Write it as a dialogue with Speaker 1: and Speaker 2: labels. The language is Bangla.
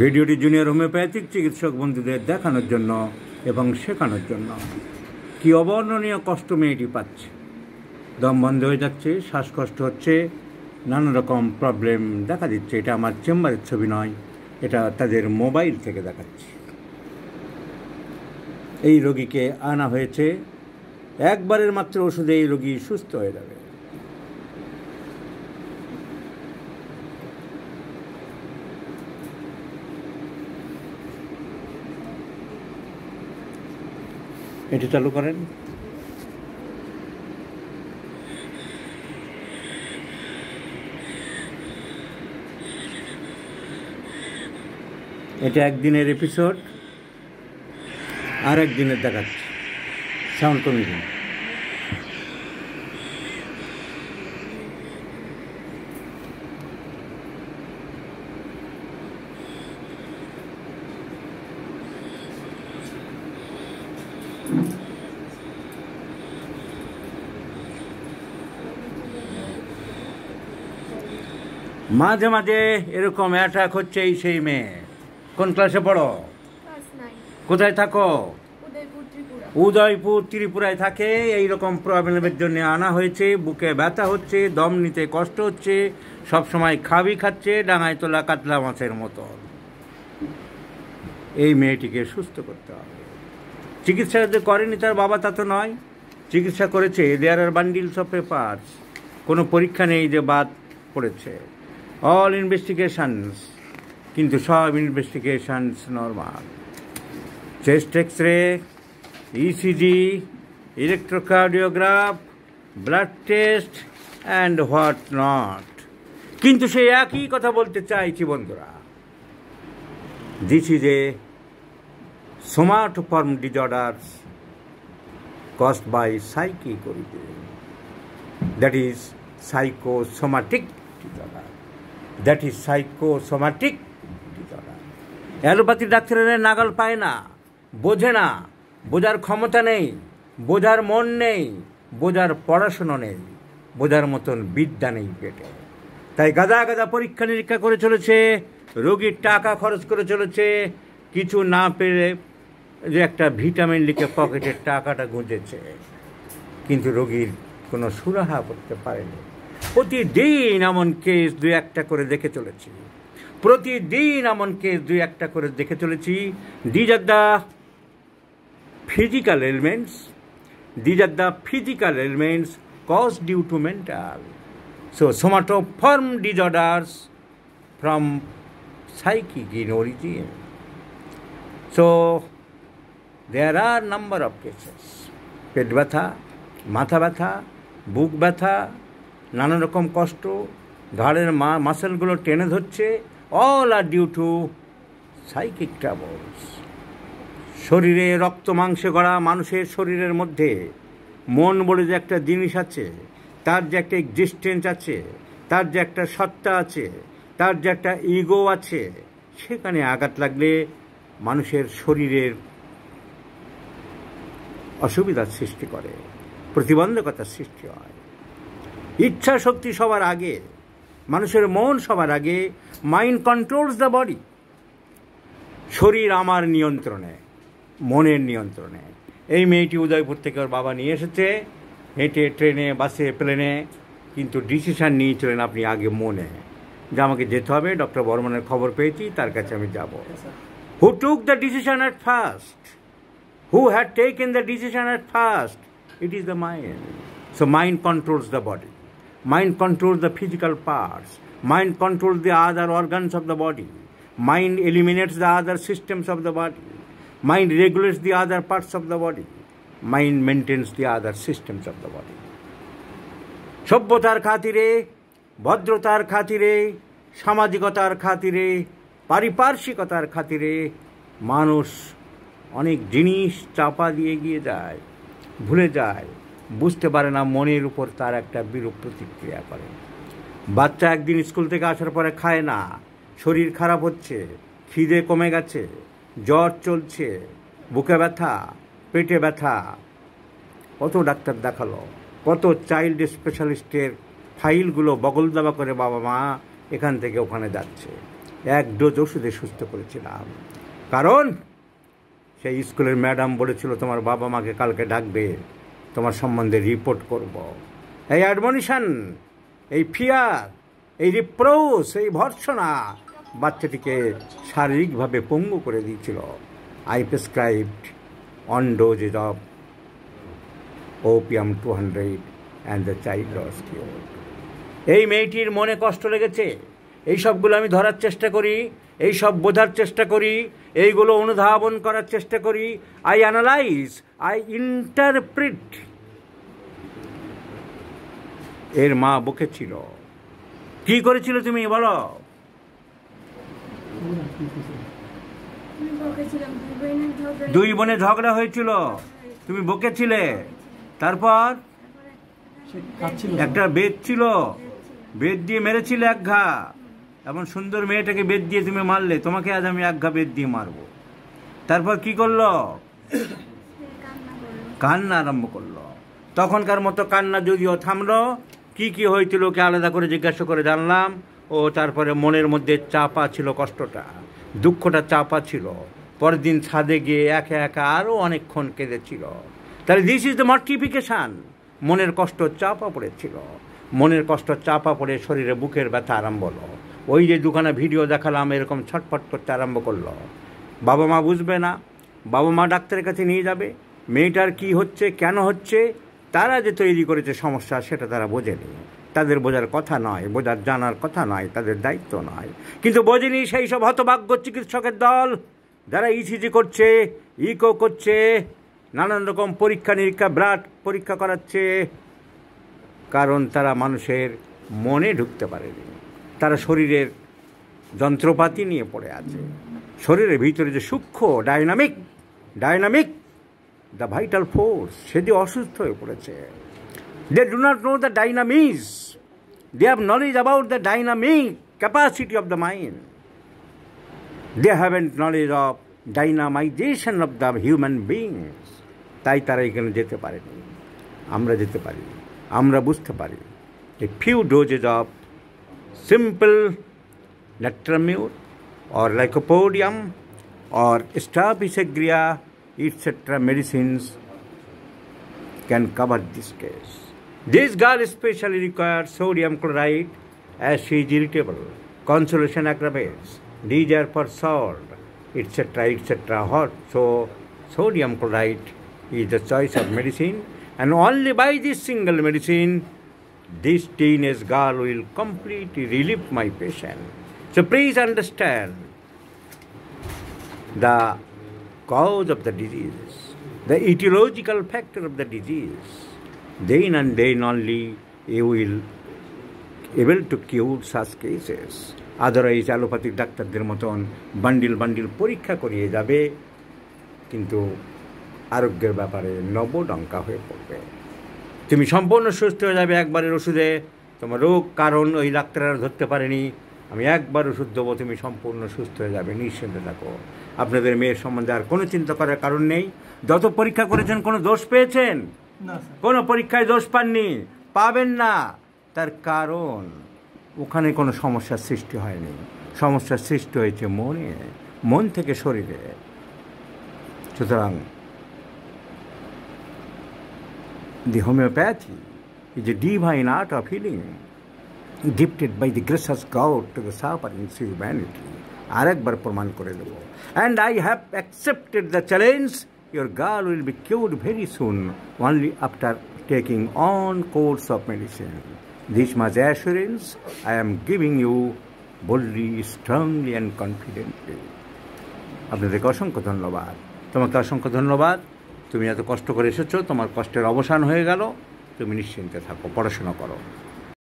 Speaker 1: ভিডিওটি জুনিয়র হোমিওপ্যাথিক চিকিৎসক বন্ধুদের দেখানোর জন্য এবং শেখানোর জন্য কি অবর্ণনীয় কষ্ট মেয়েটি পাচ্ছে দম বন্ধ হয়ে যাচ্ছে শ্বাসকষ্ট হচ্ছে নানা রকম প্রবলেম দেখা দিচ্ছে এটা আমার চেম্বারের ছবি নয় এটা তাদের মোবাইল থেকে দেখাচ্ছে এই রোগীকে আনা হয়েছে একবারের মাত্র ওষুধে এই রোগী সুস্থ হয়ে যাবে এটি চালু করেন এটা একদিনের এপিসোড আর একদিনের দেখাচ্ছে সাউন্ড কমিটি মাঝে মাঝে এরকম অ্যাটাক হচ্ছে এই সেই মেয়ে কোন ক্লাসে পড়ো কোথায় থাকো উদয়পুর ত্রিপুরায় থাকে এই রকম প্রবলেমের জন্য আনা হয়েছে বুকে ব্যথা হচ্ছে দম নিতে কষ্ট হচ্ছে সব সময় খাবি খাচ্ছে ডাঙায় তোলা কাতলা মাছের মতো এই মেয়েটিকে সুস্থ করতে হবে চিকিৎসা যদি করেনি তার বাবা তা তো নয় চিকিৎসা করেছে দেয়ার আর বান্ডিলস অফ পেপার্স কোনো পরীক্ষা নেই যে বাদ পড়েছে অল ইনভেস্টিগেশনস কিন্তু সব investigations normal chest X ray ECG electrocardiograph blood test and what not কিন্তু সে একই কথা বলতে চাইছি বন্ধুরা this is a form disorders by psyche psychic that is psycho psychosomatic disorder that is psychosomatic allopathy ডাক্তারেরা নাগাল পায় না বোঝে না বোঝার ক্ষমতা নেই বোঝার মন নেই বোঝার পড়াশুনো নেই বোঝার মতন বিদ্যা নেই পেটে তাই গাদা গাদা পরীক্ষা নিরীক্ষা করে চলেছে রোগীর টাকা খরচ করে চলেছে কিছু না পেরে যে একটা ভিটামিন লিখে পকেটের টাকাটা গুঁজেছে কিন্তু রোগীর কোনো সুরাহা করতে পারেনি প্রতিদিন এমন কেস দুই একটা করে দেখে চলেছি প্রতিদিন এমন কেস দুই একটা করে দেখে চলেছি these are the physical elements these are the physical elements cause due to mental so somatoform disorders from সাইকি গিন origin so there are number of cases পেট ব্যথা মাথা ব্যথা বুক ব্যথা নানা রকম কষ্ট ঘাড়ের মা মাসেলগুলো টেনে ধরছে all are due to psychic troubles শরীরে রক্ত মাংসে গড়া মানুষের শরীরের মধ্যে মন বলে যে একটা জিনিস আছে তার যে একটা এক্সিস্টেন্স আছে তার যে একটা সত্তা আছে তার যে একটা ইগো আছে সেখানে আঘাত লাগলে মানুষের শরীরের অসুবিধার সৃষ্টি করে প্রতিবন্ধকতার সৃষ্টি হয় ইচ্ছা শক্তি সবার আগে মানুষের মন সবার আগে মাইন্ড কন্ট্রোলস দ্য বডি শরীর আমার নিয়ন্ত্রণে মনের নিয়ন্ত্রণে এই মেয়েটি উদয়পুর থেকে ওর বাবা নিয়ে এসেছে হেঁটে ট্রেনে বাসে প্লেনে কিন্তু ডিসিশান নিয়েছিলেন আপনি আগে মনে যে আমাকে যেতে হবে ডক্টর বর্মনের খবর পেয়েছি তার কাছে আমি যাব who took the decision at first who had in the decision at first it is the mind so mind controls the body Mind controls the physical parts. Mind controls the other organs of the body. Mind eliminates the other systems of the body. Mind regulates the other parts of the body. Mind maintains the other systems of the body. সভ্যতার খাতিরে ভদ্রতার খাতিরে সামাজিকতার খাতিরে পারিপার্শ্বিকতার খাতিরে মানুষ অনেক জিনিস চাপা দিয়ে গিয়ে যায় ভুলে যায় বুঝতে পারে না মনের উপর তার একটা বিরূপ প্রতিক্রিয়া করে বাচ্চা একদিন স্কুল থেকে আসার পরে খায় না শরীর খারাপ হচ্ছে খিদে কমে গেছে জ্বর চলছে বুকে ব্যথা পেটে ব্যথা কত ডাক্তার দেখালো কত চাইল্ড স্পেশালিস্টের ফাইলগুলো বগল দাবা করে বাবা মা এখান থেকে ওখানে যাচ্ছে এক ডোজ ওষুধে সুস্থ করেছিলাম কারণ সেই স্কুলের ম্যাডাম বলেছিল তোমার বাবা মাকে কালকে ডাকবে তোমার সম্বন্ধে রিপোর্ট করব। এই অ্যাডমনিশন এই ফিয়ার এই রিপ্রোস এই ভর্সনা বাচ্চাটিকে শারীরিকভাবে পঙ্গু করে দিয়েছিল I prescribed on doses of opium two hundred and the child loss এই মেয়েটির মনে কষ্ট লেগেছে এই সবগুলো আমি ধরার চেষ্টা করি এই সব বোঝার চেষ্টা করি এইগুলো অনুধাবন করার চেষ্টা করি আই অ্যানালাইজ আই ইন্টারপ্রিট এর মা বকে ছিল কি করেছিল তুমি বলো দুই বোনে ঝগড়া হয়েছিল তুমি বকে ছিলে তারপর একটা বেদ ছিল বেদ দিয়ে মেরেছিল এক ঘা এমন সুন্দর মেয়েটাকে বেদ দিয়ে তুমি মারলে তোমাকে আজ আমি ঘা বেদ দিয়ে মারব তারপর কি করলো কান্না আরম্ভ করলো তখনকার মতো কান্না যদিও থামলো কি কি হয়েছিল ওকে আলাদা করে জিজ্ঞাসা করে জানলাম ও তারপরে মনের মধ্যে চাপা ছিল কষ্টটা দুঃখটা চাপা ছিল পরের দিন ছাদে গিয়ে একা একা আরও অনেকক্ষণ কেঁদেছিল তাহলে দিস ইজ দ্য মর্টিফিকেশান মনের কষ্ট চাপা পড়েছিল মনের কষ্ট চাপা পড়ে শরীরে বুকের ব্যথা আরম্ভ হলো ওই যে দুখানা ভিডিও দেখালাম এরকম ছটফট করতে আরম্ভ করলো বাবা মা বুঝবে না বাবা মা ডাক্তারের কাছে নিয়ে যাবে মেয়েটার কি হচ্ছে কেন হচ্ছে তারা যে তৈরি করেছে সমস্যা সেটা তারা বোঝেনি তাদের বোঝার কথা নয় বোঝার জানার কথা নয় তাদের দায়িত্ব নয় কিন্তু বোঝেনি সেই সব হতভাগ্য চিকিৎসকের দল যারা ইসিজি e করছে ইকো e করছে নানান রকম পরীক্ষা নিরীক্ষা ব্লাড পরীক্ষা করাচ্ছে কারণ তারা মানুষের মনে ঢুকতে পারেনি তারা শরীরের যন্ত্রপাতি নিয়ে পড়ে আছে শরীরের ভিতরে যে সূক্ষ্ম dynamic dynamic the vital force সে যে অসুস্থ হয়ে পড়েছে they do not know the dynamic they have knowledge about the dynamic capacity of the mind they haven't knowledge of dynamization of the human being তাই তারা এখানে যেতে পারেনি আমরা যেতে পারি আমরা বুঝতে পারি এই few doses of simple lectramure or lycopodium or staphysagria, etc. medicines can cover this case. This girl especially requires sodium chloride as she is irritable, consolation aggravates, desire for salt, etc. etc. Hot. So sodium chloride is the choice of medicine and only by this single medicine this teenage girl will completely relieve my patient. So please understand the cause of the disease, the etiological factor of the disease. Then and then only you will able to cure such cases. Otherwise, otherwise allopathic ডাক্তারদের bandil বান্ডিল বান্ডিল পরীক্ষা jabe, kintu arugger আরোগ্যের ব্যাপারে নবডঙ্কা হয়ে পড়বে তুমি সম্পূর্ণ সুস্থ হয়ে যাবে একবারের ওষুধে তোমার রোগ কারণ ওই ডাক্তারেরা ধরতে পারেনি আমি একবার ওষুধ দেবো তুমি সম্পূর্ণ সুস্থ হয়ে যাবে নিঃসন্দেহ থাকো আপনাদের মেয়ের সম্বন্ধে আর কোনো চিন্তা করার কারণ নেই যত পরীক্ষা করেছেন কোনো দোষ পেয়েছেন কোনো পরীক্ষায় দোষ পাননি পাবেন না তার কারণ ওখানে কোনো সমস্যার সৃষ্টি হয়নি সমস্যার সৃষ্টি হয়েছে মনে মন থেকে শরীরে সুতরাং The homeopathy is a divine art of healing, gifted by the gracious God to the suffering humanity. আরেকবার প্রমাণ করে দেব and I have accepted the challenge your girl will be cured very soon, only after taking on course of medicine. This much assurance I am giving you boldly, strongly and confidently. আপনাদেরকে অসংখ্য ধন্যবাদ তোমাকে অসংখ্য ধন্যবাদ তুমি এত কষ্ট করে এসেছো তোমার কষ্টের অবসান হয়ে গেল তুমি নিশ্চিন্তে থাকো পড়াশোনা করো